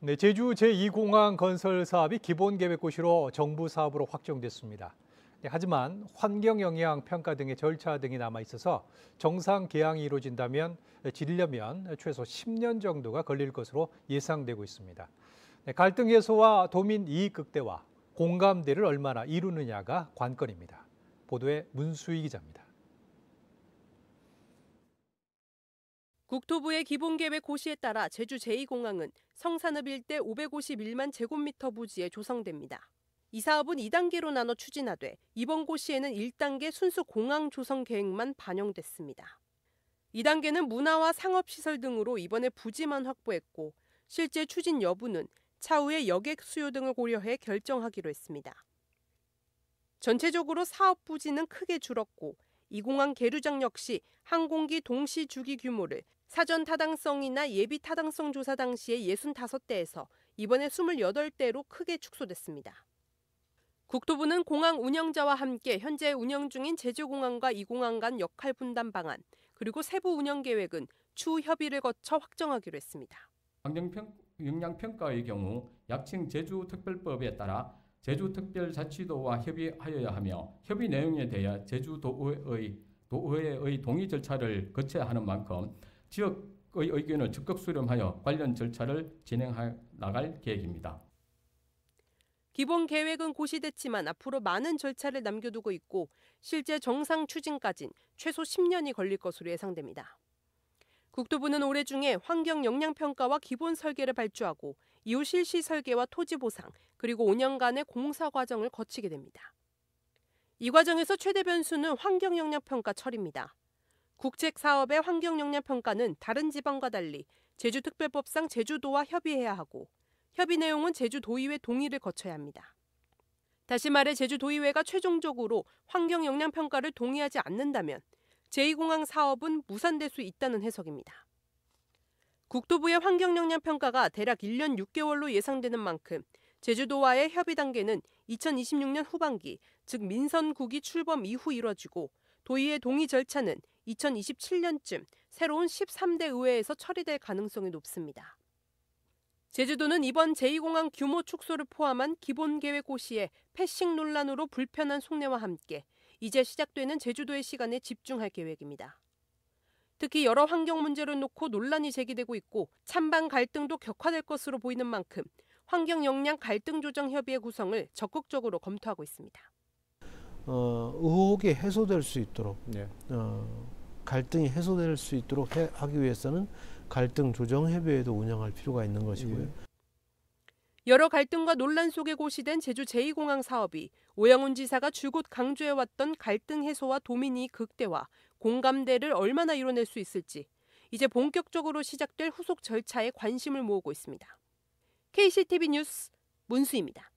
네, 제주 제2공항 건설 사업이 기본 계획고시로 정부 사업으로 확정됐습니다. 네, 하지만 환경 영향 평가 등의 절차 등이 남아 있어서 정상 개항이 이루어진다면 지리려면 네, 최소 10년 정도가 걸릴 것으로 예상되고 있습니다. 네, 갈등 해소와 도민 이익 극대화, 공감대를 얼마나 이루느냐가 관건입니다. 보도에 문수희 기자입니다. 국토부의 기본계획 고시에 따라 제주 제2공항은 성산읍 일대 551만 제곱미터 부지에 조성됩니다. 이 사업은 2단계로 나눠 추진하되 이번 고시에는 1단계 순수 공항 조성 계획만 반영됐습니다. 2단계는 문화와 상업시설 등으로 이번에 부지만 확보했고 실제 추진 여부는 차후에 여객 수요 등을 고려해 결정하기로 했습니다. 전체적으로 사업 부지는 크게 줄었고 이 공항 계류장 역시 항공기 동시 주기 규모를 사전 타당성이나 예비 타당성 조사 당시에 65대에서 이번에 28대로 크게 축소됐습니다. 국토부는 공항 운영자와 함께 현재 운영 중인 제주공항과 이공항 간 역할 분담 방안 그리고 세부 운영 계획은 추후 협의를 거쳐 확정하기로 했습니다. 방정평, 역량평가의 경우 약칭 제주특별법에 따라 제주특별자치도와 협의하여야 하며 협의 내용에 대해 제주도의 도의회의 동의 절차를 거쳐야 하는 만큼 지역의 의견을 적극 수렴하여 관련 절차를 진행해 나갈 계획입니다. 기본 계획은 고시됐지만 앞으로 많은 절차를 남겨두고 있고 실제 정상 추진까진 최소 10년이 걸릴 것으로 예상됩니다. 국토부는 올해 중에 환경 영향 평가와 기본 설계를 발주하고 이후 실시 설계와 토지 보상, 그리고 5년간의 공사 과정을 거치게 됩니다. 이 과정에서 최대 변수는 환경영향평가 철입니다. 국책사업의 환경영향평가는 다른 지방과 달리 제주특별법상 제주도와 협의해야 하고 협의 내용은 제주도의회 동의를 거쳐야 합니다. 다시 말해 제주도의회가 최종적으로 환경영향평가를 동의하지 않는다면 제2공항 사업은 무산될 수 있다는 해석입니다. 국토부의 환경영향평가가 대략 1년 6개월로 예상되는 만큼 제주도와의 협의 단계는 2026년 후반기, 즉 민선 국이 출범 이후 이뤄지고 도의의 동의 절차는 2027년쯤 새로운 13대 의회에서 처리될 가능성이 높습니다. 제주도는 이번 제2공항 규모 축소를 포함한 기본 계획 고시에 패싱 논란으로 불편한 속내와 함께 이제 시작되는 제주도의 시간에 집중할 계획입니다. 특히 여러 환경 문제를 놓고 논란이 제기되고 있고 찬반 갈등도 격화될 것으로 보이는 만큼 환경 역량 갈등 조정 협의회 구성을 적극적으로 검토하고 있습니다. 어, 의혹이 해소될 수 있도록 네. 어, 갈등이 해소될 수 있도록 해, 하기 위해서는 갈등 조정 협의회도 운영할 필요가 있는 것이고요. 네. 여러 갈등과 논란 속에 고시된 제주 제2공항 사업이 오영훈 지사가 줄곧 강조해왔던 갈등 해소와 도민이 극대화, 공감대를 얼마나 이뤄낼 수 있을지 이제 본격적으로 시작될 후속 절차에 관심을 모으고 있습니다. KCTV 뉴스 문수입니다.